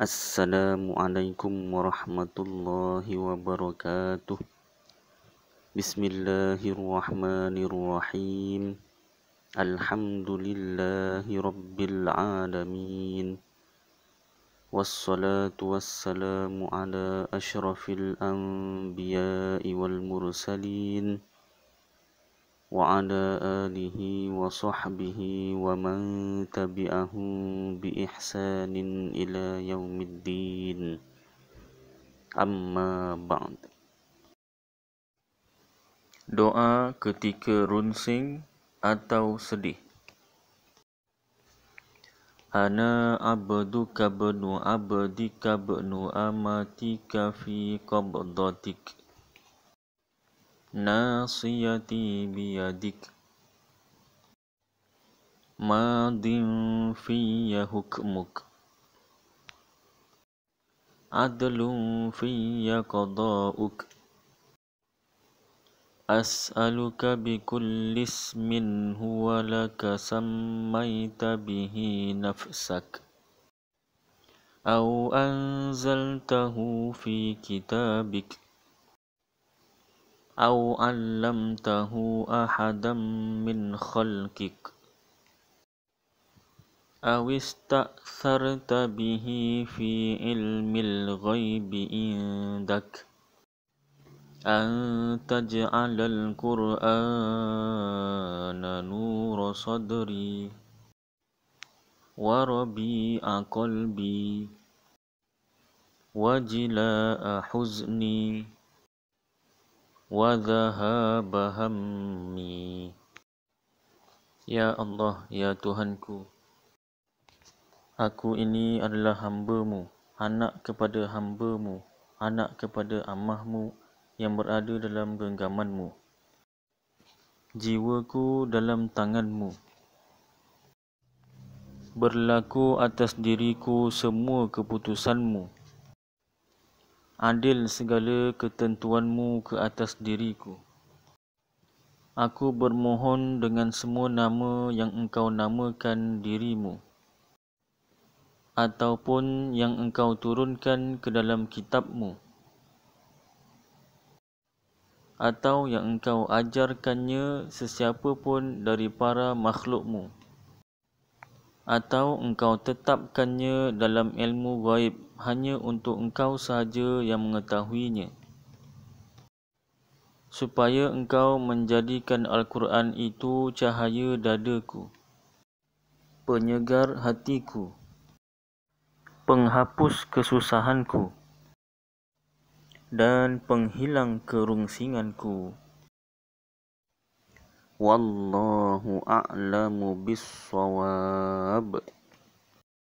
Assalamualaikum warahmatullahi wabarakatuh Bismillahirrahmanirrahim Alhamdulillahi rabbil alamin Wassalatu wassalamu ala ashrafil anbiya'i wal mursalin وعلى آله وصحبه ومن تبعهم بإحسان إلى يوم الدين أما بعد دعاء ketika runsing atau sedih أنا عبدك بن عبدك بن أمتك في قبضتك ناصيتي بيدك ماض في حكمك عدل في قضاؤك أسألك بكل اسم هو لك سميت به نفسك أو أنزلته في كتابك أو علمته أحدا من خلقك أو استأثرت به في علم الغيب عندك أن تجعل القرآن نور صدري وربيع قلبي وجلاء حزني wadhahabahammi Ya Allah, Ya Tuhanku Aku ini adalah hambamu, anak kepada hambamu, anak kepada amahmu yang berada dalam genggamanmu Jiwaku dalam tanganmu Berlaku atas diriku semua keputusanmu Adil segala ketentuanmu ke atas diriku. Aku bermohon dengan semua nama yang engkau namakan dirimu. Ataupun yang engkau turunkan ke dalam kitabmu. Atau yang engkau ajarkannya sesiapa pun dari para makhlukmu atau engkau tetapkannya dalam ilmu gaib hanya untuk engkau sahaja yang mengetahuinya supaya engkau menjadikan al-Quran itu cahaya dadaku penyegar hatiku penghapus kesusahanku dan penghilang kerungsinganku والله أعلم بالصواب